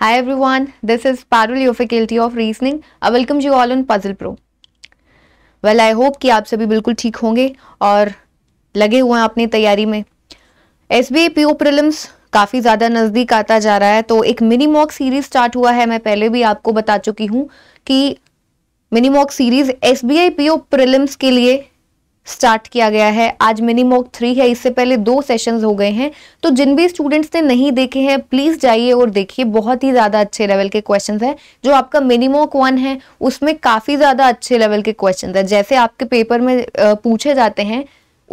Hi everyone, this is Parul, your faculty of reasoning. I welcome you all on Puzzle Pro. Well, I hope कि आप सभी बिल्कुल ठीक होंगे और लगे हुए हैं अपनी तैयारी में S B P O prelims काफ़ी ज़्यादा नज़दीक आता जा रहा है तो एक मिनी मॉक सीरीज स्टार्ट हुआ है मैं पहले भी आपको बता चुकी हूँ कि mini mock series S B I P O prelims के लिए स्टार्ट किया गया है आज मिनी मॉक थ्री है इससे पहले दो सेशंस हो गए हैं तो जिन भी स्टूडेंट्स ने नहीं देखे हैं प्लीज़ जाइए और देखिए बहुत ही ज़्यादा अच्छे लेवल के क्वेश्चन हैं जो आपका मिनी मॉक वन है उसमें काफ़ी ज़्यादा अच्छे लेवल के क्वेश्चन है जैसे आपके पेपर में पूछे जाते हैं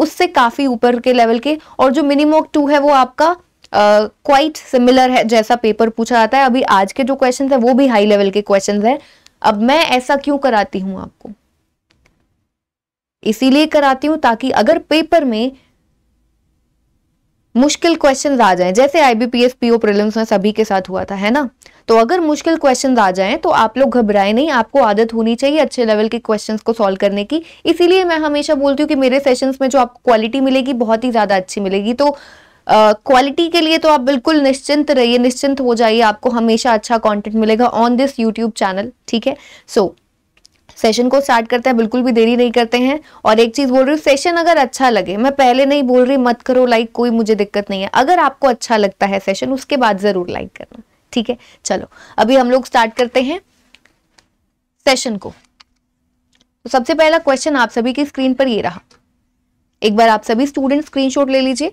उससे काफ़ी ऊपर के लेवल के और जो मिनी मॉक टू है वो आपका क्वाइट uh, सिमिलर है जैसा पेपर पूछा जाता है अभी आज के जो क्वेश्चन है वो भी हाई लेवल के क्वेश्चन है अब मैं ऐसा क्यों कराती हूँ आपको इसीलिए कराती हूं ताकि अगर पेपर में मुश्किल क्वेश्चन आ जाए जैसे आईबीपीएस पीओ प्रिलिम्स में सभी के साथ हुआ था है ना तो अगर मुश्किल क्वेश्चन आ जाए तो आप लोग घबराए नहीं आपको आदत होनी चाहिए अच्छे लेवल के क्वेश्चंस को सॉल्व करने की इसीलिए मैं हमेशा बोलती हूँ कि मेरे सेशंस में जो आपको क्वालिटी मिलेगी बहुत ही ज़्यादा अच्छी मिलेगी तो क्वालिटी uh, के लिए तो आप बिल्कुल निश्चिंत रहिए निश्चिंत हो जाइए आपको हमेशा अच्छा कंटेंट मिलेगा ऑन दिस यूट्यूब चैनल ठीक है सो so, सेशन को स्टार्ट करते हैं बिल्कुल भी देरी नहीं करते हैं और एक चीज़ बोल रही हूँ सेशन अगर अच्छा लगे मैं पहले नहीं बोल रही मत करो लाइक कोई मुझे दिक्कत नहीं है अगर आपको अच्छा लगता है सेशन उसके बाद ज़रूर लाइक करना ठीक है चलो अभी हम लोग स्टार्ट करते हैं सेशन को तो सबसे पहला क्वेश्चन आप सभी की स्क्रीन पर ये रहा एक बार आप सभी स्टूडेंट स्क्रीनशॉट ले लीजिए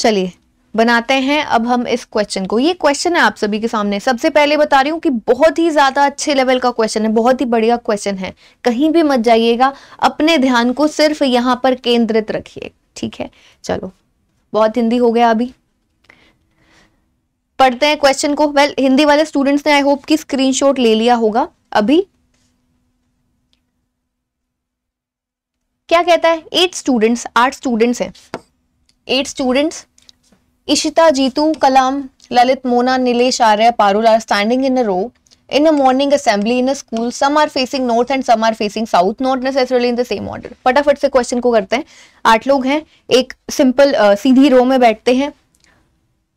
चलिए बनाते हैं अब हम इस क्वेश्चन को ये क्वेश्चन है आप सभी के सामने सबसे पहले बता रही हूँ कि बहुत ही ज़्यादा अच्छे लेवल का क्वेश्चन है बहुत ही बढ़िया क्वेश्चन है कहीं भी मत जाइएगा अपने ध्यान को सिर्फ यहाँ पर केंद्रित रखिए ठीक है चलो बहुत हिंदी हो गया अभी पढ़ते हैं क्वेश्चन को वेल well, हिंदी वाले स्टूडेंट्स ने आई होप कि स्क्रीनशॉट ले लिया होगा अभी क्या कहता है एट स्टूडेंट्स आठ स्टूडेंट्स हैं eight students Ishita Jeetu Kalam Lalit Mona Nilesh Arya Parul are standing in a row in a morning assembly in a school some are facing north and some are facing south north ने इन द सेम ऑर्डर फटाफट से question को करते हैं आठ लोग हैं एक सिंपल uh, सीधी रो में बैठते हैं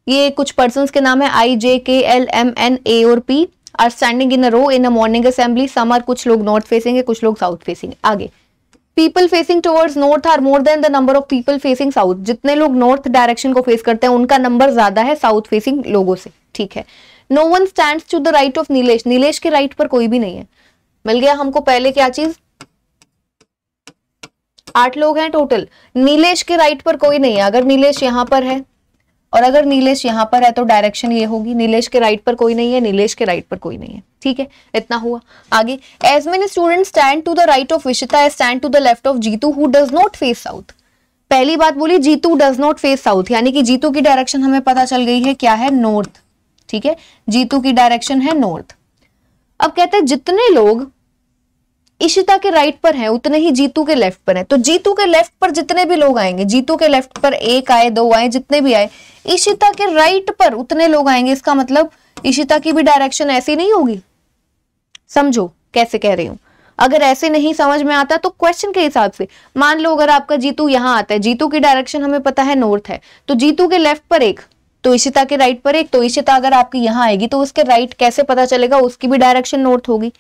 ये कुछ पर्सन के नाम है आई जे के एल एम एन ए और P R standing in a row in a morning assembly some are कुछ लोग नॉर्थ फेसिंग है कुछ लोग साउथ फेसिंग आगे people facing towards north are more than the number of people facing south जितने लोग north direction को face करते हैं उनका नंबर ज्यादा है साउथ फेसिंग लोगों से ठीक है no one stand to the right of Nilesh Nilesh के राइट right पर कोई भी नहीं है मिल गया हमको पहले क्या चीज आठ लोग हैं टोटल नीलेश के राइट पर कोई नहीं है अगर नीलेश यहां पर है और अगर नीलेश यहाँ पर है तो डायरेक्शन ये होगी नीलेश के राइट पर कोई नहीं है नीलेश के राइट पर कोई नहीं है ठीक है इतना हुआ आगे as many student stand to the right of Vishita stand to the left of Jeetu who does not face south पहली बात बोली Jeetu does not face south यानी कि जीतू की डायरेक्शन हमें पता चल गई है क्या है नॉर्थ ठीक है जीतू की डायरेक्शन है नॉर्थ अब कहते हैं जितने लोग इशिता के राइट पर हैं उतने ही जीतू के लेफ्ट पर हैं तो जीतू के लेफ्ट पर जितने भी लोग आएंगे जीतू के लेफ्ट पर एक आए दो आए जितने भी आए इशिता के राइट पर उतने लोग आएंगे इसका मतलब इशिता की भी डायरेक्शन ऐसी नहीं होगी समझो कैसे कह रही हूं अगर ऐसे नहीं समझ में आता तो क्वेश्चन के हिसाब से मान लो अगर आपका जीतू यहां आता है जीतू की डायरेक्शन हमें पता है नॉर्थ है तो जीतू के लेफ्ट पर एक तो तोइशिता के राइट पर एक तो तोइशिता अगर आपकी यहाँ आएगी तो उसके राइट कैसे पता चलेगा उसकी भी डायरेक्शन नॉर्थ होगी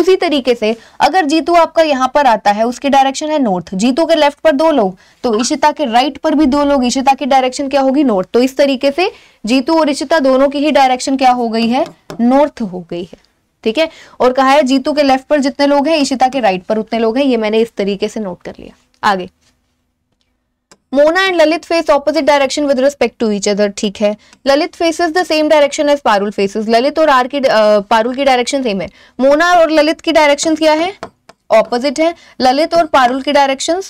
उसी तरीके से अगर जीतू आपका यहाँ पर आता है उसकी डायरेक्शन है नॉर्थ जीतू के लेफ्ट पर दो लोग तो इशिता के राइट पर भी दो लोग इशिता की डायरेक्शन क्या होगी नॉर्थ तो इस तरीके से जीतू और इशिता दोनों की ही डायरेक्शन क्या हो गई है नॉर्थ हो गई है ठीक है और कहा है जीतू के लेफ्ट पर जितने लोग हैं इशिता के राइट पर उतने लोग हैं ये मैंने इस तरीके से नोट कर लिया आगे Mona and Lalit face opposite direction with respect to each other ठीक है Lalit face is the same direction as Parul faces Lalit और आर की पारुल की डायरेक्शन सेम है मोना और ललित की डायरेक्शन क्या है ऑपोजिट है ललित और पारुल की डायरेक्शन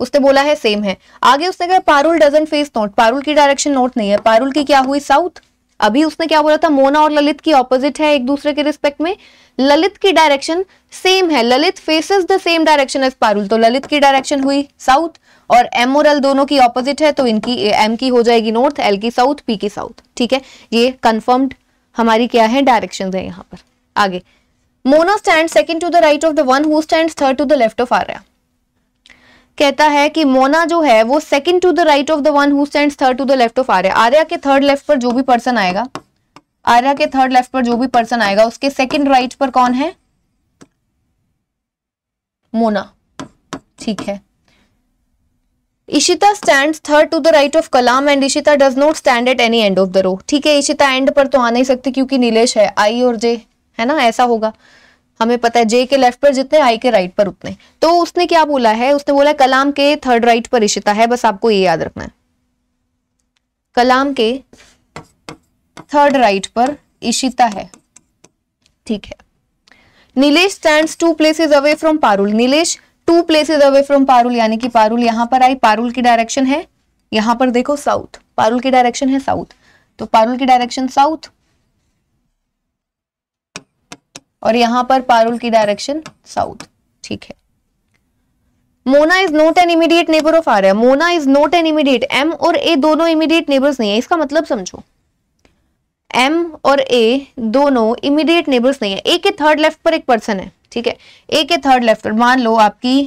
उसने बोला है सेम है आगे उसने कहा Parul doesn't face not Parul की डायरेक्शन नॉट नहीं है पारुल की क्या हुई साउथ अभी उसने क्या बोला था मोना और ललित की ऑपोजिट है एक दूसरे के रिस्पेक्ट में ललित की डायरेक्शन सेम है Lalit faces the same direction as Parul तो ललित की डायरेक्शन हुई साउथ और एम और एल दोनों की ऑपोजिट है तो इनकी एम की हो जाएगी नॉर्थ एल की साउथ पी की साउथ ठीक है ये कंफर्म्ड हमारी क्या है डायरेक्शन है यहाँ पर आगे Mona stand second to the right of the one who stand third to the left of Arya कहता है कि मोना जो है वो second to the right of the one who stand third to the left of Arya Arya के थर्ड लेफ्ट पर जो भी पर्सन आएगा आर्या के थर्ड लेफ्ट पर जो भी पर्सन आएगा उसके सेकंड राइट पर कौन है मोना ठीक है Ishita stand third to the right of Kalam and Ishita does not stand at any end of the row ठीक है इशिता एंड पर तो आ नहीं सकती क्योंकि नीलेश है आई और जे है ना ऐसा होगा हमें पता है जे के लेफ्ट पर जितने आई के राइट पर उतने तो उसने क्या बोला है उसने बोला कलाम के थर्ड राइट पर इशिता है बस आपको ये याद रखना है कलाम के थर्ड राइट पर इशिता है ठीक है Nilesh stand two places away from Parul Nilesh two places away from Parul यानी कि पारुल यहां पर आई पारुल की डायरेक्शन है यहां पर देखो साउथ पारुल की डायरेक्शन है साउथ तो पारुल की डायरेक्शन साउथ और यहां पर पारुल की डायरेक्शन साउथ ठीक है Mona is not an immediate neighbour of Arya Mona is not an immediate M और ए दोनों इमीडिएट नेबर्स नहीं है इसका मतलब समझो एम और ए दोनों इमीडिएट नेबर्स नहीं है ए के थर्ड लेफ्ट पर एक पर्सन है ठीक है ए के थर्ड लेफ्ट पर मान लो आपकी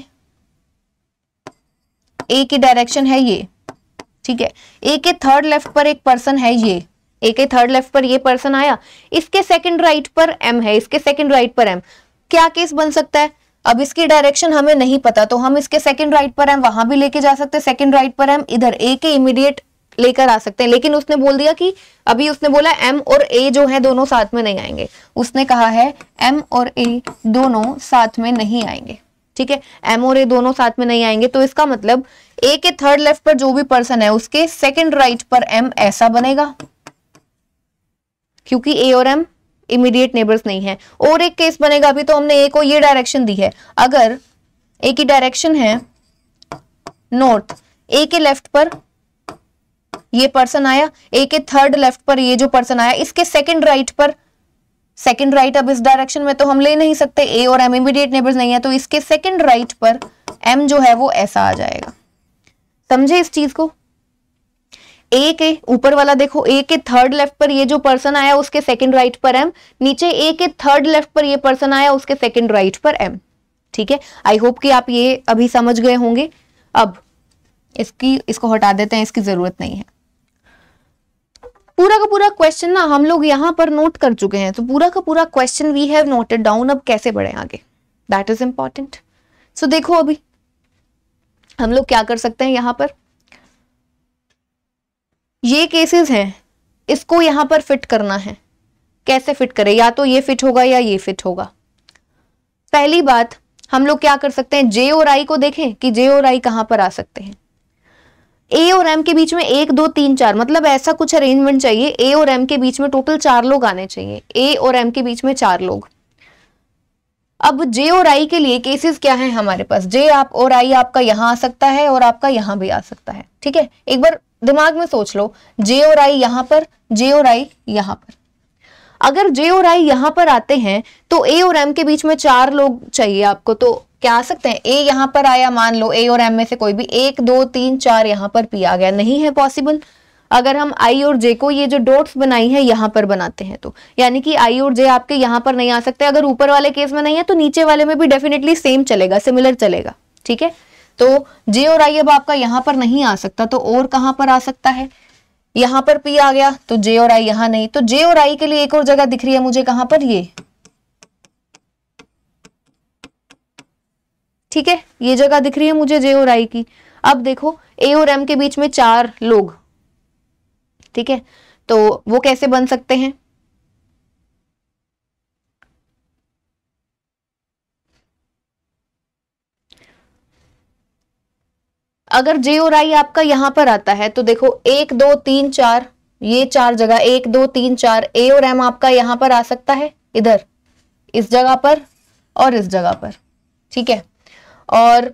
ए की डायरेक्शन है ये ठीक है ए के थर्ड लेफ्ट पर एक पर्सन है ये ए के थर्ड लेफ्ट पर ये पर्सन आया इसके सेकंड राइट पर एम है इसके सेकंड राइट पर एम क्या केस बन सकता है अब इसकी डायरेक्शन हमें नहीं पता तो हम इसके सेकंड राइट पर एम वहां भी लेके जा सकते हैं सेकंड राइट पर एम इधर ए के इमीडिएट लेकर आ सकते हैं लेकिन उसने बोल दिया कि अभी उसने बोला एम और ए जो है दोनों साथ में नहीं आएंगे उसने कहा है एम और ए दोनों साथ में नहीं आएंगे ठीक है एम और ए दोनों साथ में नहीं आएंगे तो इसका मतलब ए के थर्ड लेफ्ट पर जो भी पर्सन है उसके सेकंड राइट पर एम ऐसा बनेगा क्योंकि ए और एम इमीडिएट नेबर्स नहीं है और एक केस बनेगा अभी तो हमने ए को ये डायरेक्शन दी है अगर ए की डायरेक्शन है नॉर्थ ए के लेफ्ट पर ये पर्सन आया ए के थर्ड लेफ्ट पर ये जो पर्सन आया इसके सेकंड राइट पर सेकंड राइट अब इस डायरेक्शन में तो हम ले नहीं सकते ए और एम इमीडिएट नेबर्स नहीं है तो इसके सेकंड राइट पर एम जो है वो ऐसा आ जाएगा समझे इस चीज को ए के ऊपर वाला देखो ए के थर्ड लेफ्ट पर ये जो पर्सन आया उसके सेकंड राइट पर एम नीचे ए के थर्ड लेफ्ट पर ये पर्सन आया उसके सेकंड राइट पर एम ठीक है आई होप कि आप ये अभी समझ गए होंगे अब इसकी इसको हटा देते हैं इसकी जरूरत नहीं है पूरा का पूरा क्वेश्चन ना हम लोग यहां पर नोट कर चुके हैं तो पूरा का पूरा question we have noted down अब कैसे बढ़े आगे दैट इज इंपॉर्टेंट सो देखो अभी हम लोग क्या कर सकते हैं यहां पर ये केसेस हैं इसको यहां पर फिट करना है कैसे फिट करें या तो ये फिट होगा या ये फिट होगा पहली बात हम लोग क्या कर सकते हैं जे और आई को देखें कि जे और आई कहां पर आ सकते हैं ए और एम के बीच में एक दो तीन चार मतलब ऐसा कुछ अरेंजमेंट चाहिए ए और एम के बीच में टोटल चार लोग आने चाहिए ए और एम के बीच में चार लोग अब जे और आई के लिए केसेस क्या हैं हमारे पास जे आप और आई आपका यहां आ सकता है और आपका यहां भी आ सकता है ठीक है एक बार दिमाग में सोच लो जे और आई यहां पर जे और आई यहां पर अगर जे और आई यहां पर आते हैं तो ए और एम के बीच में चार लोग चाहिए आपको तो क्या आ सकते हैं ए यहां पर आया मान लो ए और एम में से कोई भी एक दो तीन चार यहां पर पी आ गया नहीं है पॉसिबल अगर हम आई और जे को ये जो डॉट्स बनाई है यहां पर बनाते हैं तो यानी कि आई और जे आपके यहां पर नहीं आ सकते अगर ऊपर वाले केस में नहीं है तो नीचे वाले में भी डेफिनेटली सेम चलेगा सिमिलर चलेगा ठीक है तो जे और आई अब आपका यहां पर नहीं आ सकता तो और कहाँ पर आ सकता है यहां पर पी आ गया तो जे और आई यहां नहीं तो जे और आई के लिए एक और जगह दिख रही है मुझे कहां पर ये ठीक है ये जगह दिख रही है मुझे जे और आई की अब देखो ए और एम के बीच में चार लोग ठीक है तो वो कैसे बन सकते हैं अगर जे और आई आपका यहां पर आता है तो देखो एक दो तीन चार ये चार जगह एक दो तीन चार ए और एम आपका यहां पर आ सकता है इधर इस जगह पर और इस जगह पर ठीक है और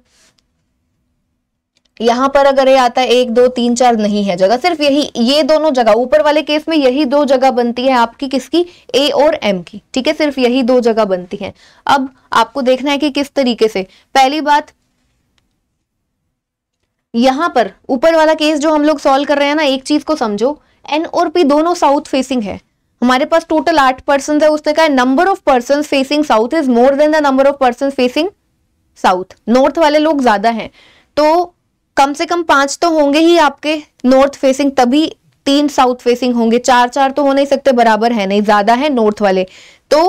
यहां पर अगर ये आता है एक दो तीन चार नहीं है जगह सिर्फ यही ये दोनों जगह ऊपर वाले केस में यही दो जगह बनती है आपकी किसकी ए और एम की ठीक है सिर्फ यही दो जगह बनती है अब आपको देखना है कि किस तरीके से पहली बात यहाँ पर ऊपर वाला केस जो हम लोग सॉल्व कर रहे हैं ना एक चीज को समझो एन और पी दोनों साउथ फेसिंग है हमारे पास टोटल आठ पर्सन है उसने कहा number of person facing south is more than the number of person facing south north वाले लोग ज्यादा हैं तो कम से कम पांच तो होंगे ही आपके नॉर्थ फेसिंग तभी तीन साउथ फेसिंग होंगे चार चार तो हो नहीं सकते बराबर है नहीं ज्यादा है नॉर्थ वाले तो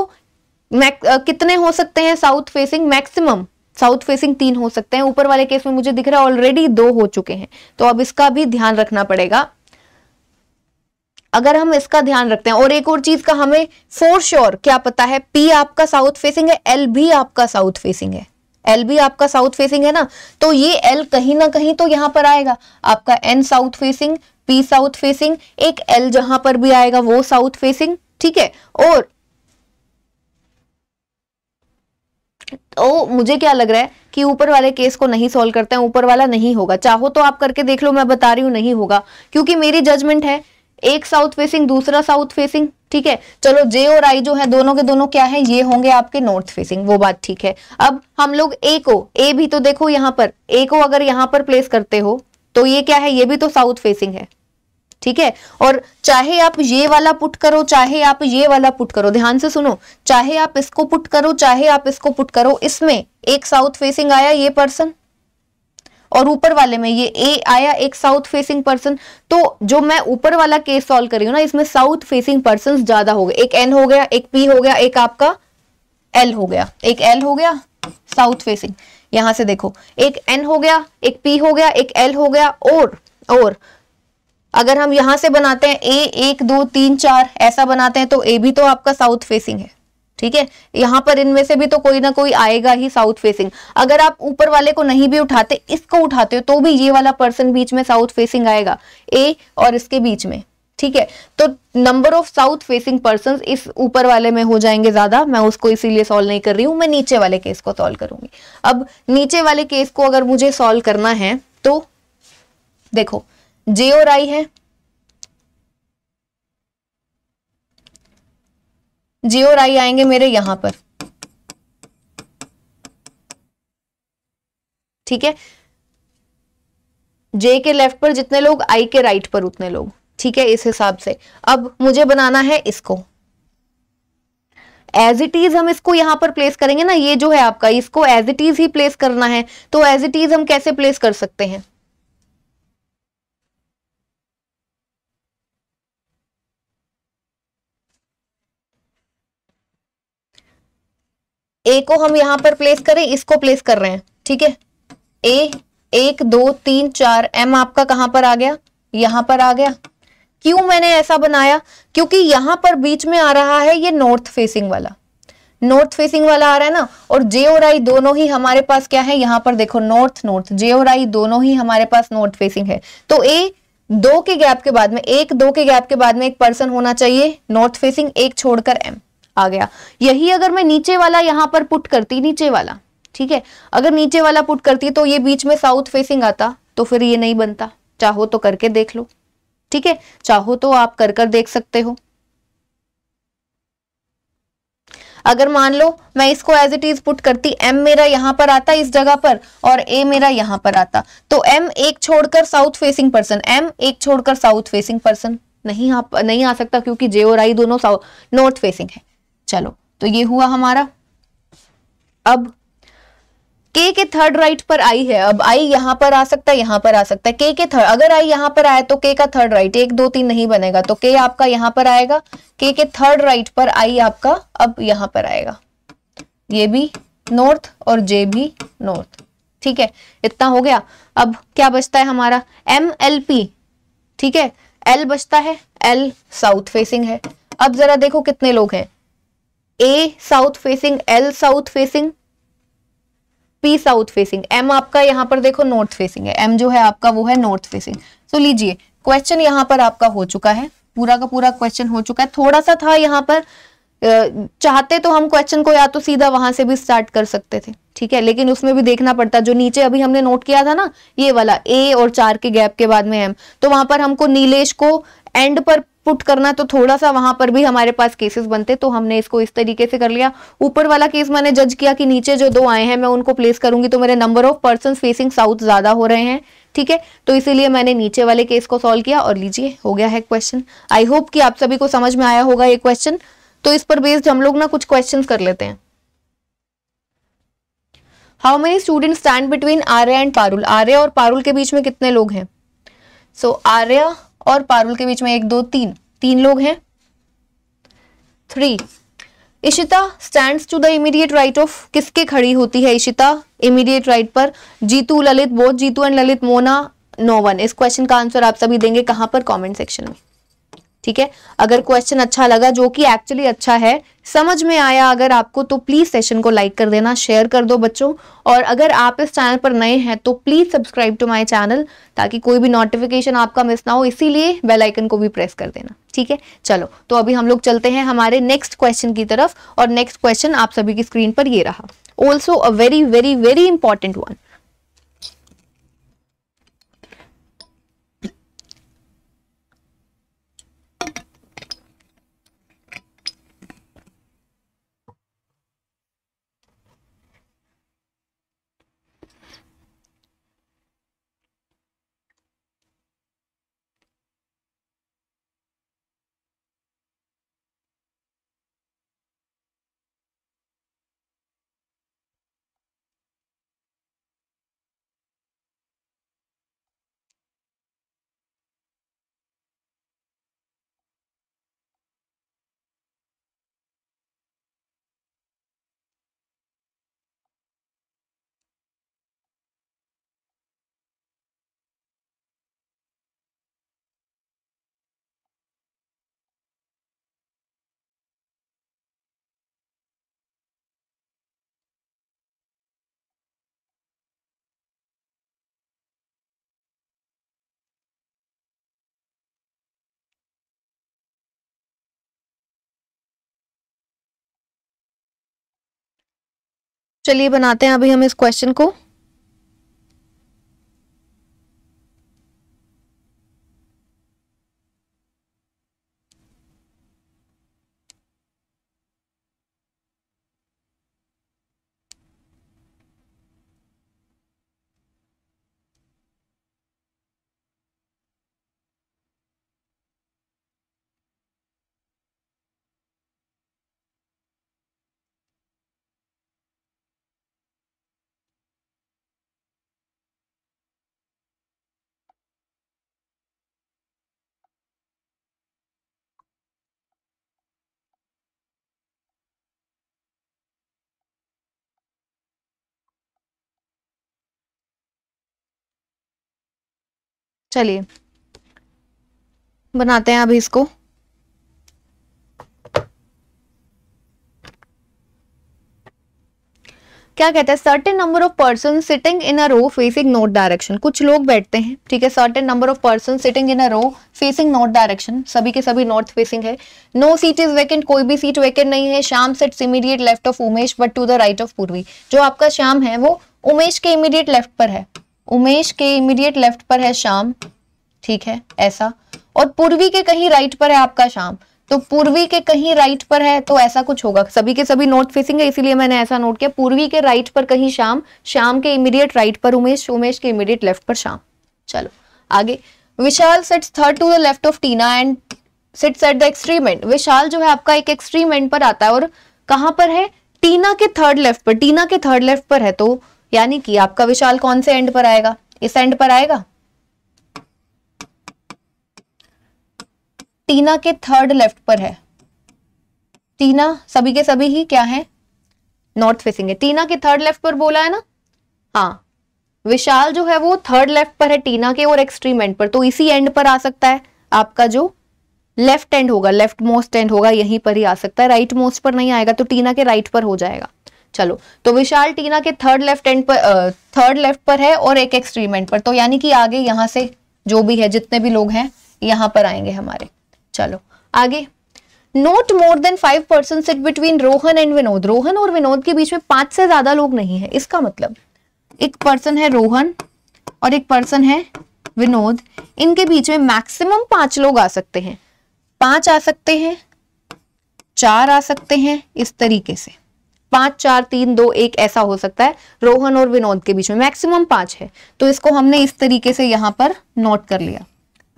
मैक कितने हो सकते हैं south facing maximum south facing तीन हो सकते हैं ऊपर वाले केस में मुझे दिख रहा है ऑलरेडी दो हो चुके हैं तो अब इसका भी ध्यान रखना पड़ेगा अगर हम इसका ध्यान रखते हैं और एक और चीज का हमें फोर श्योर क्या पता है पी आपका साउथ फेसिंग है एल भी आपका साउथ फेसिंग है एल भी आपका साउथ फेसिंग है ना तो ये एल कहीं ना कहीं तो यहां पर आएगा आपका N south facing P south facing एक एल जहां पर भी आएगा वो साउथ फेसिंग ठीक है और तो मुझे क्या लग रहा है कि ऊपर वाले केस को नहीं सॉल्व करते हैं ऊपर वाला नहीं होगा चाहो तो आप करके देख लो मैं बता रही हूं नहीं होगा क्योंकि मेरी जजमेंट है एक साउथ फेसिंग दूसरा साउथ फेसिंग ठीक है चलो जे और आई जो है दोनों के दोनों क्या है ये होंगे आपके नॉर्थ फेसिंग वो बात ठीक है अब हम लोग ए को ए भी तो देखो यहां पर ए को अगर यहां पर प्लेस करते हो तो ये क्या है ये भी तो साउथ फेसिंग है ठीक है और चाहे आप ये वाला पुट करो चाहे आप ये वाला पुट करो ध्यान से सुनो चाहे आप इसको पुट करो चाहे आप इसको पुट करो इसमें एक साउथ फेसिंग आया ये पर्सन और ऊपर वाले में ये ए आया एक साउथ फेसिंग पर्सन तो जो मैं ऊपर वाला केस सॉल्व कर रही हूँ ना इसमें साउथ फेसिंग पर्सन ज्यादा हो गए एक एन हो गया एक पी हो गया एक आपका एल हो गया एक एल हो गया साउथ फेसिंग यहां से देखो एक एन हो गया एक पी हो गया एक एल हो गया और और अगर हम यहां से बनाते हैं ए एक दो तीन चार ऐसा बनाते हैं तो ए भी तो आपका साउथ फेसिंग है ठीक है यहां पर इनमें से भी तो कोई ना कोई आएगा ही साउथ फेसिंग अगर आप ऊपर वाले को नहीं भी उठाते इसको उठाते हो तो भी ये वाला पर्सन बीच में साउथ फेसिंग आएगा ए और इसके बीच में ठीक है तो number of south facing person इस ऊपर वाले में हो जाएंगे ज्यादा मैं उसको इसीलिए सॉल्व नहीं कर रही हूं मैं नीचे वाले केस को सॉल्व करूंगी अब नीचे वाले केस को अगर मुझे सॉल्व करना है तो देखो जे और आई है और आई आएंगे मेरे यहां पर ठीक है जे के लेफ्ट पर जितने लोग आई के राइट पर उतने लोग ठीक है इस हिसाब से अब मुझे बनाना है इसको एज इट इज हम इसको यहां पर प्लेस करेंगे ना ये जो है आपका इसको एज इट इज ही प्लेस करना है तो एज इट इज हम कैसे प्लेस कर सकते हैं ए को हम यहाँ पर प्लेस करें इसको प्लेस कर रहे हैं ठीक है ए एक दो तीन चार एम आपका कहां पर आ गया यहां पर आ गया क्यों मैंने ऐसा बनाया क्योंकि यहां पर बीच में आ रहा है ये नॉर्थ फेसिंग वाला नॉर्थ फेसिंग वाला आ रहा है ना और जे और आई दोनों ही हमारे पास क्या है यहां पर देखो नॉर्थ नॉर्थ जे और आई दोनों ही हमारे पास नॉर्थ फेसिंग है तो ए दो के गैप के बाद में एक दो के गैप के बाद में एक पर्सन होना चाहिए नॉर्थ फेसिंग एक छोड़कर एम आ गया यही अगर मैं नीचे वाला यहां पर पुट करती नीचे वाला ठीक है अगर नीचे वाला पुट करती तो ये बीच में साउथ फेसिंग आता तो फिर ये नहीं बनता चाहो तो करके देख लो ठीक है चाहो तो आप कर कर देख सकते हो अगर मान लो मैं इसको एज इट इज पुट करती एम मेरा यहां पर आता इस जगह पर और ए मेरा यहां पर आता तो एम एक छोड़कर साउथ फेसिंग पर्सन एम एक छोड़कर साउथ फेसिंग पर्सन नहीं आ नहीं आ सकता क्योंकि जे और आई दोनों नॉर्थ फेसिंग है चलो तो ये हुआ हमारा अब के के थर्ड राइट पर आई है अब आई यहां पर आ सकता है यहां पर आ सकता है के के थर्ड अगर आई यहां पर आया तो के का थर्ड राइट एक दो तीन नहीं बनेगा तो के आपका यहां पर आएगा के के थर्ड राइट पर आई आपका अब यहां पर आएगा ये भी नॉर्थ और जे भी नॉर्थ ठीक है इतना हो गया अब क्या बचता है हमारा एम एल पी ठीक है एल बचता है एल साउथ फेसिंग है अब जरा देखो कितने लोग हैं A south facing L south facing P south facing M आपका यहां पर देखो नॉर्थ फेसिंग है एम जो है आपका वो है नॉर्थ फेसिंग सो लीजिए क्वेश्चन यहां पर आपका हो चुका है पूरा का पूरा क्वेश्चन हो चुका है थोड़ा सा था यहाँ पर चाहते तो हम क्वेश्चन को या तो सीधा वहां से भी स्टार्ट कर सकते थे ठीक है लेकिन उसमें भी देखना पड़ता जो नीचे अभी हमने नोट किया था ना ये वाला ए और चार के गैप के बाद में एम तो वहां पर हमको नीलेश को एंड पर पुट करना तो थोड़ा सा वहां पर भी हमारे पास केसेस बनते तो हमने इसको इस तरीके से कर लिया ऊपर वाला केस मैंने जज किया कि नीचे जो दो आए हैं मैं उनको प्लेस करूंगी तो मेरे number of person facing south ज्यादा हो रहे हैं ठीक है तो इसीलिए मैंने नीचे वाले केस को सॉल्व किया और लीजिए हो गया है क्वेश्चन आई होप कि आप सभी को समझ में आया होगा ये क्वेश्चन तो इस पर बेस्ड हम लोग ना कुछ क्वेश्चन कर लेते हैं how many student stand between Arya and Parul Arya और पारुल के बीच में कितने लोग हैं सो so, आर्या और पारुल के बीच में एक दो तीन तीन लोग हैं three Ishita stand to the immediate right of किसके खड़ी होती है इशिता इमीडिएट राइट पर Jeetu Lalit both Jeetu and Lalit Mona no one इस क्वेश्चन का आंसर आप सभी देंगे कहां पर कमेंट सेक्शन में ठीक है अगर क्वेश्चन अच्छा लगा जो कि एक्चुअली अच्छा है समझ में आया अगर आपको तो प्लीज सेशन को लाइक कर देना शेयर कर दो बच्चों और अगर आप इस चैनल पर नए हैं तो please subscribe to my channel ताकि कोई भी नोटिफिकेशन आपका मिस ना हो इसीलिए बेल आइकन को भी प्रेस कर देना ठीक है चलो तो अभी हम लोग चलते हैं हमारे नेक्स्ट क्वेश्चन की तरफ और नेक्स्ट क्वेश्चन आप सभी की स्क्रीन पर ये रहा also a very very very important one चलिए बनाते हैं अभी हम इस क्वेश्चन को चलिए बनाते हैं अभी इसको क्या कहते हैं certain number of person sitting in a row facing north direction कुछ लोग बैठते हैं ठीक है certain number of person sitting in a row facing north direction सभी के सभी नॉर्थ फेसिंग है नो सीट इज वेकेंट कोई भी सीट वेकेंट नहीं है Shyam sits immediate left of Umesh but to the right of Purvi जो आपका शाम है वो उमेश के इमीडिएट लेफ्ट पर है उमेश के इमीडिएट लेफ्ट पर है शाम ठीक है ऐसा और पूर्वी के कहीं राइट पर है आपका शाम तो पूर्वी के कहीं राइट पर है तो ऐसा कुछ होगा सभी के सभी नॉर्थ फेसिंग है इसीलिए मैंने ऐसा नोट किया पूर्वी के राइट पर कहीं शाम शाम के इमीडिएट राइट पर उमेश उमेश के इमीडिएट लेफ्ट पर शाम चलो आगे Vishal sits third to the left of Tina and sits at the extreme end Vishal जो है आपका एक एक्सट्रीम एंड पर आता है और कहां पर है टीना के थर्ड लेफ्ट पर टीना के थर्ड लेफ्ट पर है तो यानी कि आपका विशाल कौन से एंड पर आएगा इस एंड पर आएगा टीना के थर्ड लेफ्ट पर है टीना सभी के सभी ही क्या है नॉर्थ फेसिंग है टीना के थर्ड लेफ्ट पर बोला है ना हाँ विशाल जो है वो थर्ड लेफ्ट पर है टीना के और एक्सट्रीम एंड पर तो इसी एंड पर आ सकता है आपका जो लेफ्ट एंड होगा लेफ्ट मोस्ट एंड होगा यहीं पर ही आ सकता है राइट मोस्ट पर नहीं आएगा तो टीना के राइट पर हो जाएगा चलो तो विशाल टीना के थर्ड लेफ्ट एंड पर थर्ड लेफ्ट पर है और एक एक्सट्रीम एंड पर तो यानी कि आगे यहां से जो भी है जितने भी लोग हैं यहाँ पर आएंगे हमारे चलो आगे not more than five person sit between Rohan and Vinod Rohan और विनोद के बीच में पांच से ज्यादा लोग नहीं है इसका मतलब एक पर्सन है रोहन और एक पर्सन है विनोद इनके बीच में मैक्सिमम पांच लोग आ सकते हैं पांच आ सकते हैं चार आ सकते हैं इस तरीके से पांच चार तीन दो एक ऐसा हो सकता है रोहन और विनोद के बीच में मैक्सिमम पांच है तो इसको हमने इस तरीके से यहां पर नोट कर लिया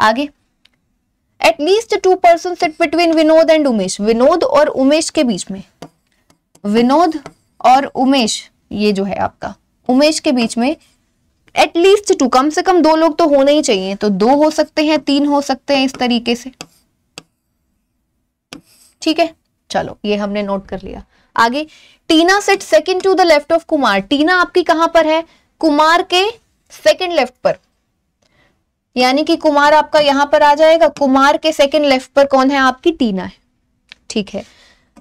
आगे at least two person sit between Vinod and Umesh Vinod और उमेश के बीच में विनोद और उमेश ये जो है आपका उमेश के बीच में एटलीस्ट टू कम से कम दो लोग तो होने ही चाहिए तो दो हो सकते हैं तीन हो सकते हैं इस तरीके से ठीक है चलो ये हमने नोट कर लिया आगे Tina sits second to the left of Kumar Tina आपकी कहां पर है कुमार के सेकंड लेफ्ट पर यानी कि कुमार आपका यहां पर आ जाएगा कुमार के सेकंड लेफ्ट पर कौन है आपकी टीना है ठीक है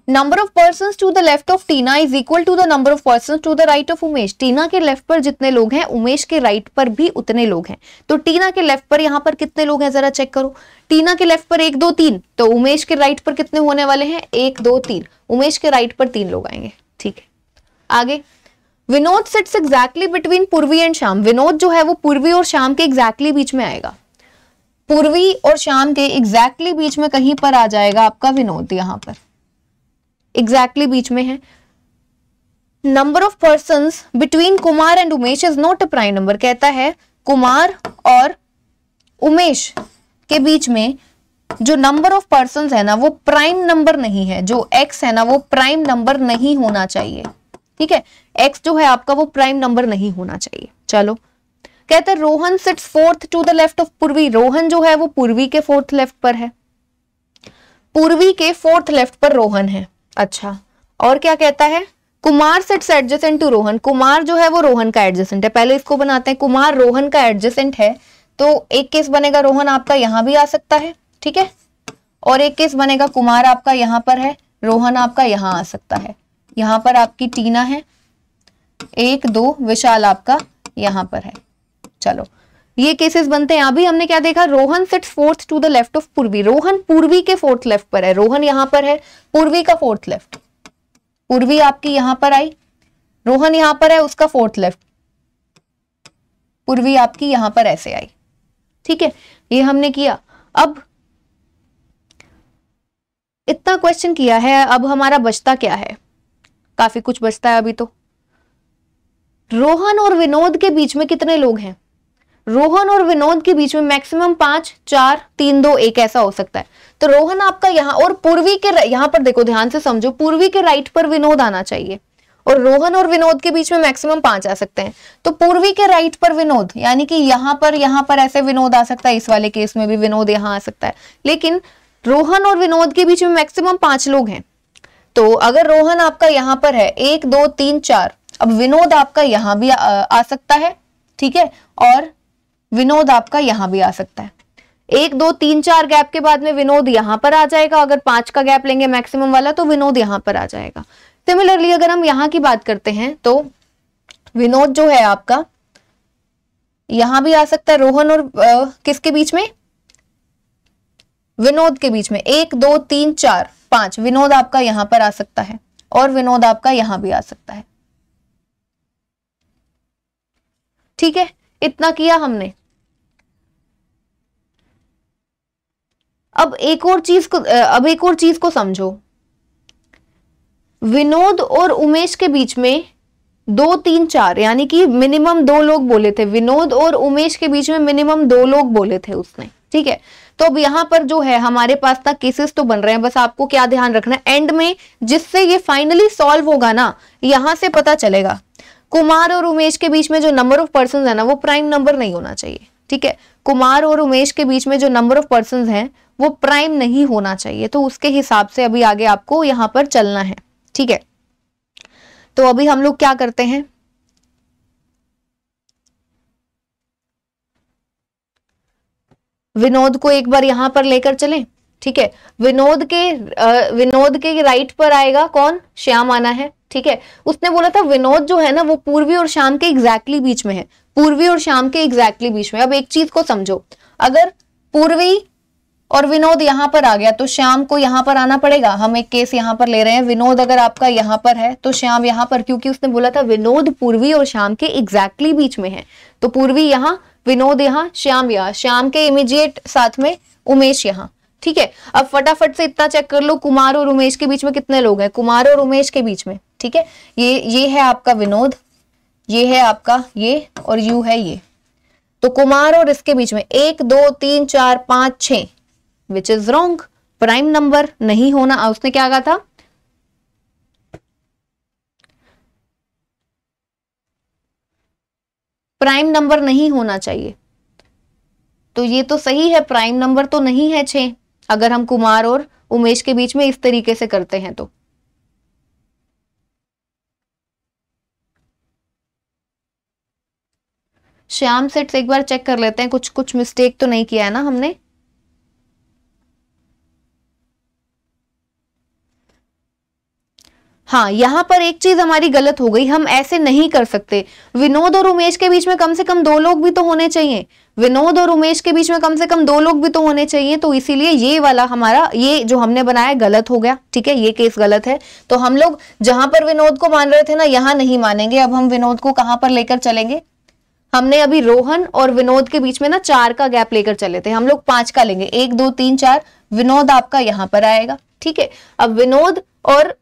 number of person to the left of Tina is equal to the number of person to the right of Umesh Tina के लेफ्ट पर जितने लोग हैं उमेश के राइट पर भी उतने लोग हैं तो टीना के लेफ्ट पर यहां पर कितने लोग हैं जरा चेक करो टीना के लेफ्ट पर एक दो तीन तो उमेश के राइट पर कितने होने वाले हैं एक दो तीन उमेश के राइट पर तीन लोग आएंगे ठीक है आगे Vinod sits exactly between Purvi and Shyam Vinod जो है वो पूर्वी और शाम के एग्जैक्टली exactly बीच में आएगा पूर्वी और शाम के एग्जैक्टली exactly बीच में कहीं पर आ जाएगा आपका विनोद यहां पर एग्जैक्टली exactly बीच में है number of person between Kumar and Umesh is not a prime number कहता है कुमार और उमेश के बीच में जो नंबर ऑफ पर्सन है ना वो प्राइम नंबर नहीं है जो एक्स है ना वो प्राइम नंबर नहीं होना चाहिए ठीक है एक्स जो है आपका वो प्राइम नंबर नहीं होना चाहिए चलो कहते Rohan sits fourth to the left of Purvi Rohan जो है वो पूर्वी के फोर्थ लेफ्ट पर है पूर्वी के फोर्थ लेफ्ट पर रोहन है अच्छा और क्या कहता है Kumar sits adjacent to Rohan Kumar जो है वो रोहन का एडजेसेंट है पहले इसको बनाते हैं कुमार रोहन का एडजेसेंट है तो एक केस बनेगा रोहन आपका यहां भी आ सकता है ठीक है और एक केस बनेगा कुमार आपका यहां पर है रोहन आपका यहां आ सकता है यहां पर आपकी टीना है एक दो विशाल आपका यहां पर है चलो ये केसेस बनते हैं अभी हमने क्या देखा Rohan sit fourth to the left of Purvi Rohan पूर्वी के फोर्थ लेफ्ट पर है रोहन यहां पर है पूर्वी का फोर्थ लेफ्ट पूर्वी आपकी यहां पर आई रोहन यहां पर है उसका फोर्थ लेफ्ट पूर्वी आपकी यहां पर ऐसे आई ठीक है ये हमने किया अब इतना क्वेश्चन किया है अब हमारा बचता क्या है काफी कुछ बचता है अभी तो रोहन और विनोद के बीच में कितने लोग हैं रोहन और विनोद के बीच में मैक्सिमम पांच चार तीन दो एक ऐसा हो सकता है तो रोहन आपका यहां और पूर्वी के यहां पर देखो ध्यान से समझो पूर्वी के राइट पर विनोद आना चाहिए और रोहन और विनोद के बीच में मैक्सिमम पांच आ सकते हैं तो पूर्वी के राइट पर विनोद यानी कि यहां पर यहाँ पर ऐसे विनोद आ सकता है इस वाले केस में भी विनोद यहाँ आ सकता है लेकिन रोहन और विनोद के बीच में मैक्सिमम पांच लोग हैं तो अगर रोहन आपका यहाँ पर है एक दो तीन चार अब विनोद आपका यहाँ भी आ, आ सकता है ठीक है और विनोद आपका यहां भी आ सकता है एक दो तीन चार गैप के बाद में विनोद यहां पर आ जाएगा अगर पांच का गैप लेंगे मैक्सिमम वाला तो विनोद यहां पर आ जाएगा सिमिलरली अगर हम यहां की बात करते हैं तो विनोद जो है आपका यहां भी आ सकता है रोहन और आ, किसके बीच में विनोद के बीच में एक दो तीन चार पांच विनोद आपका यहां पर आ सकता है और विनोद आपका यहां भी आ सकता है ठीक है इतना किया हमने अब एक और चीज को अब एक और चीज को समझो विनोद और उमेश के बीच में दो तीन चार यानी कि मिनिमम दो लोग बोले थे विनोद और उमेश के बीच में मिनिमम दो लोग बोले थे उसने ठीक है तो अब यहां पर जो है हमारे पास तक केसेस तो बन रहे हैं बस आपको क्या ध्यान रखना है एंड में जिससे ये फाइनली सॉल्व होगा ना यहां से पता चलेगा कुमार और उमेश के बीच में जो नंबर ऑफ पर्सन है ना वो प्राइम नंबर नहीं होना चाहिए ठीक है कुमार और उमेश के बीच में जो नंबर ऑफ पर्सन है वो प्राइम नहीं होना चाहिए तो उसके हिसाब से अभी आगे आपको यहाँ पर चलना है ठीक है तो अभी हम लोग क्या करते हैं विनोद को एक बार यहां पर लेकर चले ठीक है विनोद के आ, विनोद के राइट पर आएगा कौन श्याम आना है ठीक है उसने बोला था विनोद जो है ना वो पूर्वी और शाम के एग्जैक्टली बीच में है पूर्वी और शाम के एग्जैक्टली बीच में अब एक चीज को समझो अगर पूर्वी और विनोद यहाँ पर आ गया तो श्याम को यहाँ पर आना पड़ेगा हम एक केस यहाँ पर ले रहे हैं विनोद अगर आपका यहाँ पर है तो श्याम यहाँ पर क्योंकि उसने बोला था विनोद पूर्वी और श्याम के एग्जैक्टली बीच में है तो पूर्वी यहाँ विनोद यहाँ श्याम यहाँ श्याम के इमीजिएट साथ में उमेश यहाँ ठीक है अब फटाफट से इतना चेक कर लो कुमार और उमेश के बीच में कितने लोग हैं कुमार और उमेश के बीच में ठीक है ये ये है आपका विनोद ये है आपका ये और यू है ये तो कुमार और इसके बीच में एक दो तीन चार पांच छह which is wrong prime number नहीं होना उसने क्या कहा था प्राइम नंबर नहीं होना चाहिए तो ये तो सही है प्राइम नंबर तो नहीं है छे अगर हम कुमार और उमेश के बीच में इस तरीके से करते हैं तो श्याम सेट्स एक बार चेक कर लेते हैं कुछ कुछ मिस्टेक तो नहीं किया है ना हमने हाँ यहाँ पर एक चीज हमारी गलत हो गई हम ऐसे नहीं कर सकते विनोद और उमेश के बीच में कम से कम दो लोग भी तो होने चाहिए विनोद और उमेश के बीच में कम से कम दो लोग भी तो होने चाहिए तो इसीलिए ये वाला हमारा ये जो हमने बनाया गलत हो गया ठीक है ये केस गलत है तो हम लोग जहां पर विनोद को मान रहे थे ना यहाँ नहीं मानेंगे अब हम विनोद को कहाँ पर लेकर चलेंगे हमने अभी रोहन और विनोद के बीच में ना चार का गैप लेकर चले थे हम लोग पांच का लेंगे एक दो तीन चार विनोद आपका यहाँ पर आएगा ठीक है अब विनोद और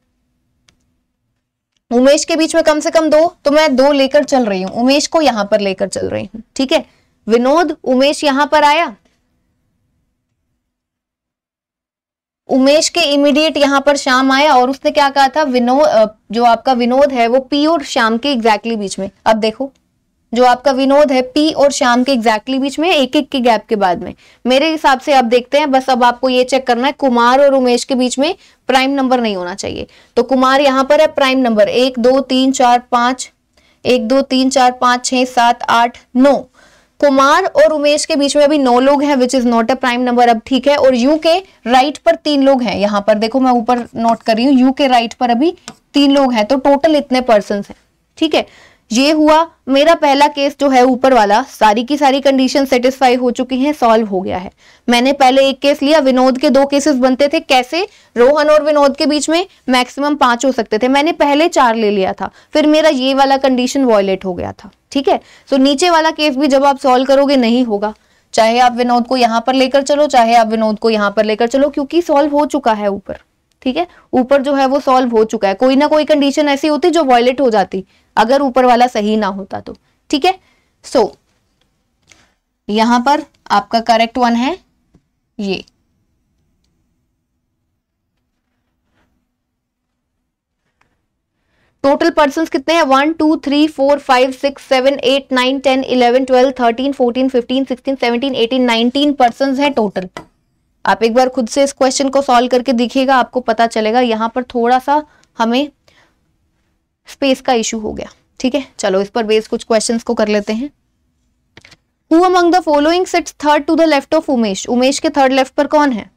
उमेश के बीच में कम से कम दो तो मैं दो लेकर चल रही हूं उमेश को यहां पर लेकर चल रही हूं ठीक है विनोद उमेश यहां पर आया उमेश के इमीडिएट यहां पर श्याम आया और उसने क्या कहा था विनोद जो आपका विनोद है वो पी और श्याम के एग्जैक्टली exactly बीच में अब देखो जो आपका विनोद है पी और शाम के एग्जैक्टली बीच में एक एक के गैप के बाद में मेरे हिसाब से आप देखते हैं बस अब आपको ये चेक करना है कुमार और उमेश के बीच में प्राइम नंबर नहीं होना चाहिए तो कुमार यहाँ पर है प्राइम नंबर एक दो तीन चार पांच एक दो तीन चार पांच छह सात आठ नौ कुमार और उमेश के बीच में अभी नौ लोग हैं which is not a prime number अब ठीक है और यू के राइट पर तीन लोग हैं यहाँ पर देखो मैं ऊपर नोट कर रही हूँ यू के राइट पर अभी तीन लोग हैं तो टोटल इतने पर्सन हैं ठीक है ये हुआ मेरा पहला केस जो है ऊपर वाला सारी की सारी कंडीशन सेटिस्फाई हो चुकी हैं सॉल्व हो गया है मैंने पहले एक केस लिया विनोद के दो केसेस बनते थे कैसे रोहन और विनोद के बीच में मैक्सिमम पांच हो सकते थे मैंने पहले चार ले लिया था फिर मेरा ये वाला कंडीशन वॉयलेट हो गया था ठीक है सो so, नीचे वाला केस भी जब आप सॉल्व करोगे नहीं होगा चाहे आप विनोद को यहां पर लेकर चलो चाहे आप विनोद को यहाँ पर लेकर चलो क्योंकि सॉल्व हो चुका है ऊपर ठीक है ऊपर जो है वो सॉल्व हो चुका है कोई ना कोई कंडीशन ऐसी होती जो वॉयलेट हो जाती अगर ऊपर वाला सही ना होता तो ठीक है सो so, यहां पर आपका करेक्ट वन है ये टोटल पर्सन कितने हैं one two three four five six seven eight nine ten eleven twelve thirteen fourteen fifteen sixteen seventeen eighteen nineteen person है टोटल आप एक बार खुद से इस क्वेश्चन को सॉल्व करके देखिएगा आपको पता चलेगा यहाँ पर थोड़ा सा हमें स्पेस का इशू हो गया ठीक है चलो इस पर बेस कुछ क्वेश्चन को कर लेते हैं Who among the following sits third to the left of Umesh Umesh के थर्ड लेफ्ट पर कौन है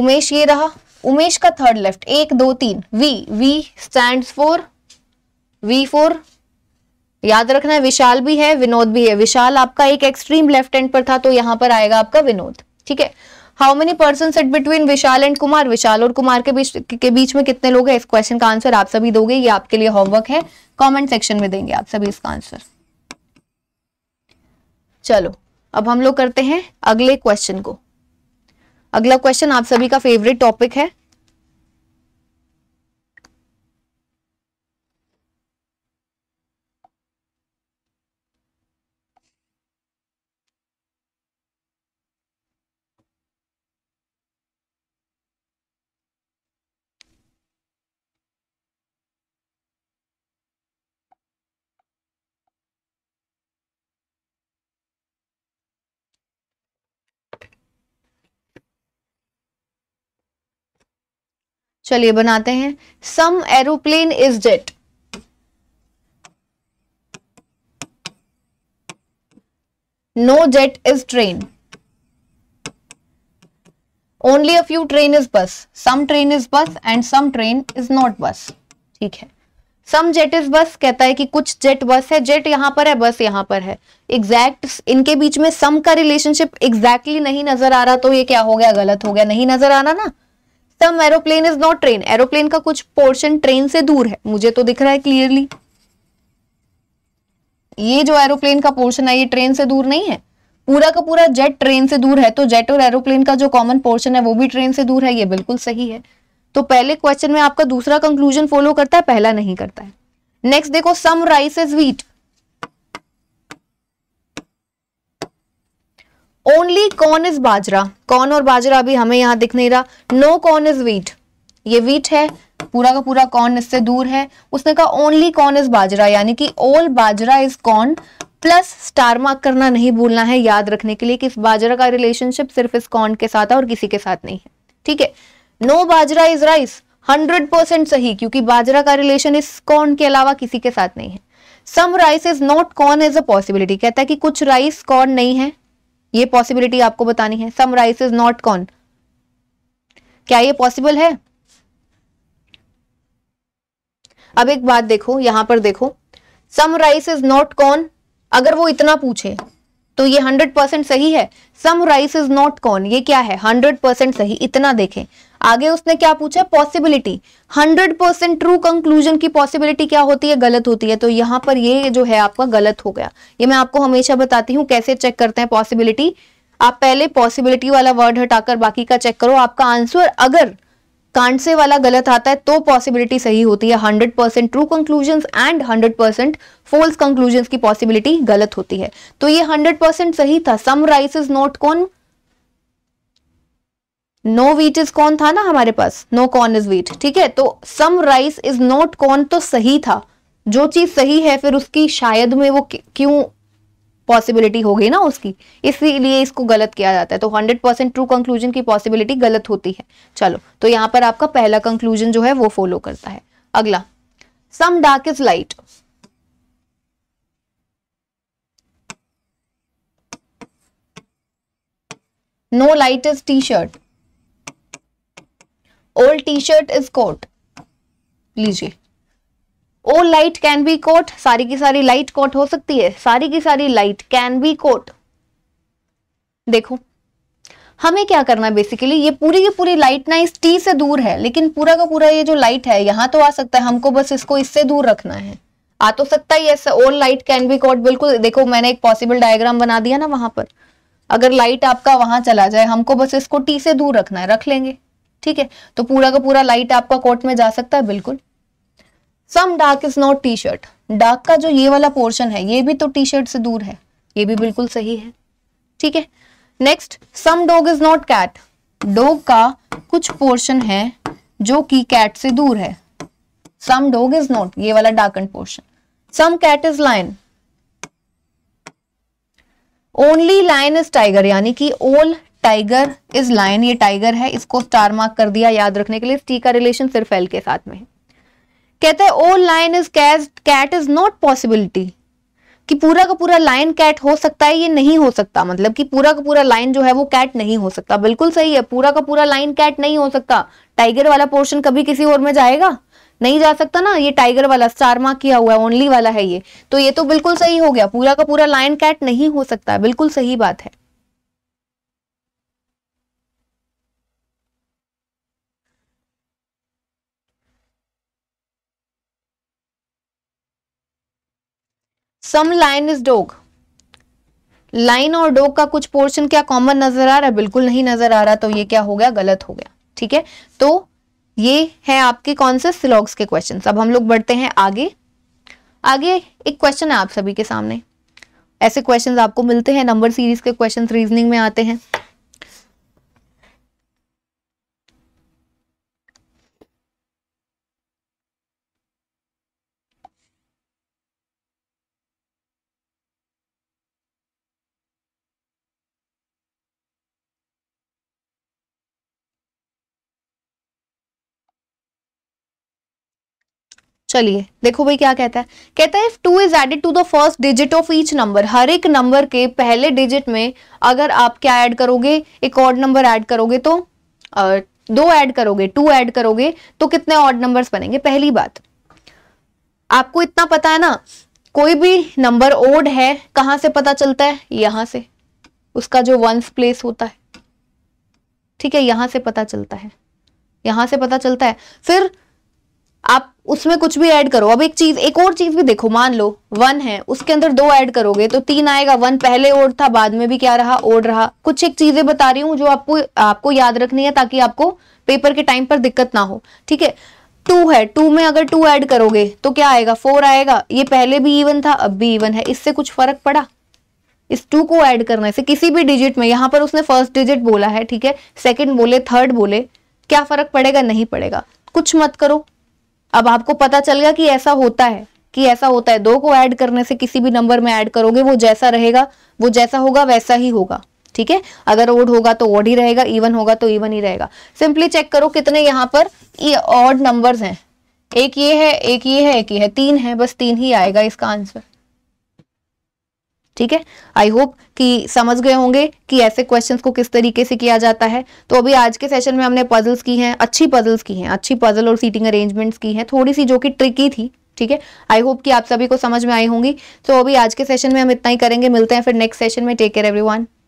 उमेश ये रहा उमेश का थर्ड लेफ्ट एक दो तीन V V stand for V four याद रखना है विशाल भी है विनोद भी है विशाल आपका एक एक्सट्रीम लेफ्ट हैंड पर था तो यहां पर आएगा आपका विनोद ठीक है how many person set between Vishal and Kumar Vishal और कुमार के बीच के बीच में कितने लोग हैं इस क्वेश्चन का आंसर आप सभी दोगे ये आपके लिए होमवर्क है कॉमेंट सेक्शन में देंगे आप सभी इसका आंसर चलो अब हम लोग करते हैं अगले क्वेश्चन को अगला क्वेश्चन आप सभी का फेवरेट टॉपिक है चलिए बनाते हैं some aeroplane is jet no jet is train only a few train is bus some train is bus and some train is not bus ठीक है सम जेट इज बस कहता है कि कुछ जेट बस है जेट यहां पर है बस यहां पर है एग्जैक्ट इनके बीच में सम का रिलेशनशिप एग्जैक्टली नहीं नजर आ रहा तो ये क्या हो गया गलत हो गया नहीं नजर आ रहा ना term aeroplane is not train aeroplane का कुछ पोर्शन ट्रेन से दूर है मुझे तो दिख रहा है क्लियरली ये जो एरोप्लेन का पोर्शन है ये ट्रेन से दूर नहीं है पूरा का पूरा जेट ट्रेन से दूर है तो जेट और एरोप्लेन का जो कॉमन पोर्शन है वो भी ट्रेन से दूर है ये बिल्कुल सही है तो पहले क्वेश्चन में आपका दूसरा कंक्लूजन फॉलो करता है पहला नहीं करता है नेक्स्ट देखो some rice is wheat only corn is bajra corn और बाजरा अभी हमें यहां दिख नहीं रहा नो कॉर्न इज वीट ये वीट है पूरा का पूरा कॉर्न इससे दूर है उसने कहा ओनली कॉर्न इज बाजरा यानी कि all bajra is corn plus star mark करना नहीं भूलना है याद रखने के लिए कि इस बाजरा का रिलेशनशिप सिर्फ इस कॉर्न के साथ है और किसी के साथ नहीं है ठीक है no bajra is rice hundred percent सही क्योंकि बाजरा का रिलेशन इस कॉर्न के अलावा किसी के साथ नहीं है some rice is not corn is a possibility कहता है कि कुछ राइस कॉर्न नहीं है ये पॉसिबिलिटी आपको बतानी है some rice is not corn क्या ये पॉसिबल है अब एक बात देखो यहां पर देखो some rice is not corn अगर वो इतना पूछे तो ये हंड्रेड परसेंट सही है some rice is not corn ये क्या है हंड्रेड परसेंट सही इतना देखें आगे उसने क्या पूछा possibility hundred percent true conclusion की पॉसिबिलिटी क्या होती है गलत होती है तो यहाँ पर ये जो है आपका गलत हो गया ये मैं आपको हमेशा बताती हूँ कैसे चेक करते हैं पॉसिबिलिटी आप पहले पॉसिबिलिटी वाला वर्ड हटाकर बाकी का चेक करो आपका आंसर अगर कांसे वाला गलत आता है तो पॉसिबिलिटी सही होती है 100% percent true conclusion and 100% percent false conclusion की पॉसिबिलिटी गलत होती है तो ये 100% परसेंट सही था some rice is not corn no wheat is corn था ना हमारे पास नो कॉर्न इज वीट ठीक है तो some rice is not corn तो सही था जो चीज सही है फिर उसकी शायद में वो क्यों पॉसिबिलिटी हो गई ना उसकी इसीलिए इसको गलत किया जाता है तो 100 परसेंट ट्रू कंक्लूजन की पॉसिबिलिटी गलत होती है चलो तो यहाँ पर आपका पहला कंक्लूजन जो है वो फॉलो करता है अगला some dark is light no light is T shirt all T shirt is coat लीजिए all light can be coat सारी की सारी लाइट कोट हो सकती है सारी की सारी लाइट कैन बी कोट देखो हमें क्या करना है बेसिकली ये पूरी की पूरी लाइट ना इस टी से दूर है लेकिन पूरा का पूरा ये जो लाइट है यहां तो आ सकता है हमको बस इसको इससे दूर रखना है आ तो सकता है यस ओल लाइट कैन बी कॉट बिल्कुल देखो मैंने एक पॉसिबल डायग्राम बना दिया ना वहां पर अगर लाइट आपका वहां चला जाए हमको बस इसको टी से दूर रखना है रख लेंगे ठीक है तो पूरा का पूरा लाइट आपका कोट में जा सकता है बिल्कुल some dark is not T shirt dark का जो ये वाला पोर्शन है ये भी तो टी शर्ट से दूर है ये भी बिल्कुल सही है ठीक है next some dog is not cat dog का कुछ पोर्शन है जो कि कैट से दूर है सम डॉग इज नॉट ये वाला darken portion some cat is lion only lion is tiger यानी कि ओल टाइगर इज लाइन ये टाइगर है इसको स्टार मार्क कर दिया याद रखने के लिए टी का रिलेशन सिर्फ एल के साथ में है कहते हैं all lion is cat cat is not possibility कि पूरा का पूरा लाइन कैट हो सकता है ये नहीं हो सकता मतलब कि पूरा का पूरा लाइन जो है वो कैट नहीं हो सकता बिल्कुल सही है पूरा का पूरा लाइन कैट नहीं हो सकता टाइगर वाला पोर्शन कभी किसी और में जाएगा नहीं जा सकता ना ये टाइगर वाला स्टार मार्क किया हुआ है ओनली वाला है ये तो ये तो बिल्कुल सही हो गया पूरा का पूरा लाइन कैट नहीं हो सकता बिल्कुल सही बात है some lion is dog lion और डोग का कुछ पोर्शन क्या कॉमन नजर आ रहा है बिल्कुल नहीं नजर आ रहा तो ये क्या हो गया गलत हो गया ठीक है तो ये है आपके कौन से सिलॉग्स के क्वेश्चन अब हम लोग बढ़ते हैं आगे आगे एक क्वेश्चन है आप सभी के सामने ऐसे क्वेश्चन आपको मिलते हैं नंबर सीरीज के क्वेश्चन रीजनिंग में आते हैं चलिए देखो भाई क्या कहता है कहता है if two is added to the first digit of each number हर एक नंबर के पहले डिजिट में अगर आप क्या ऐड करोगे एक ऑड नंबर ऐड करोगे तो दो ऐड करोगे टू ऐड करोगे तो कितने ऑड नंबर्स बनेंगे पहली बात आपको इतना पता है ना कोई भी नंबर ओड है कहां से पता चलता है यहां से उसका जो वंस प्लेस होता है ठीक है यहां से पता चलता है यहां से पता चलता है फिर आप उसमें कुछ भी ऐड करो अब एक चीज एक और चीज भी देखो मान लो वन है उसके अंदर दो ऐड करोगे तो तीन आएगा वन पहले ओड था बाद में भी क्या रहा ओड रहा कुछ एक चीजें बता रही हूं जो आपको आपको याद रखनी है ताकि आपको पेपर के टाइम पर दिक्कत ना हो ठीक है टू है टू में अगर टू ऐड करोगे तो क्या आएगा फोर आएगा ये पहले भी इवन था अब भी इवन है इससे कुछ फर्क पड़ा इस टू को ऐड करने से किसी भी डिजिट में यहां पर उसने फर्स्ट डिजिट बोला है ठीक है सेकंड बोले थर्ड बोले क्या फर्क पड़ेगा नहीं पड़ेगा कुछ मत करो अब आपको पता चल गया कि ऐसा होता है कि ऐसा होता है दो को ऐड करने से किसी भी नंबर में ऐड करोगे वो जैसा रहेगा वो जैसा होगा वैसा ही होगा ठीक है अगर ओड होगा तो ओड ही रहेगा इवन होगा तो इवन ही रहेगा सिंपली चेक करो कितने यहाँ पर ऑड नंबर्स हैं एक ये है एक ये है एक ये है तीन है बस तीन ही आएगा इसका आंसर ठीक है आई होप कि समझ गए होंगे कि ऐसे क्वेश्चंस को किस तरीके से किया जाता है तो अभी आज के सेशन में हमने पजल्स की हैं अच्छी पजल्स की हैं अच्छी पजल और सीटिंग अरेंजमेंट्स की हैं थोड़ी सी जो कि ट्रिकी थी ठीक है आई होप कि आप सभी को समझ में आई होंगी तो अभी आज के सेशन में हम इतना ही करेंगे मिलते हैं फिर नेक्स्ट सेशन में टेक केयर एवरी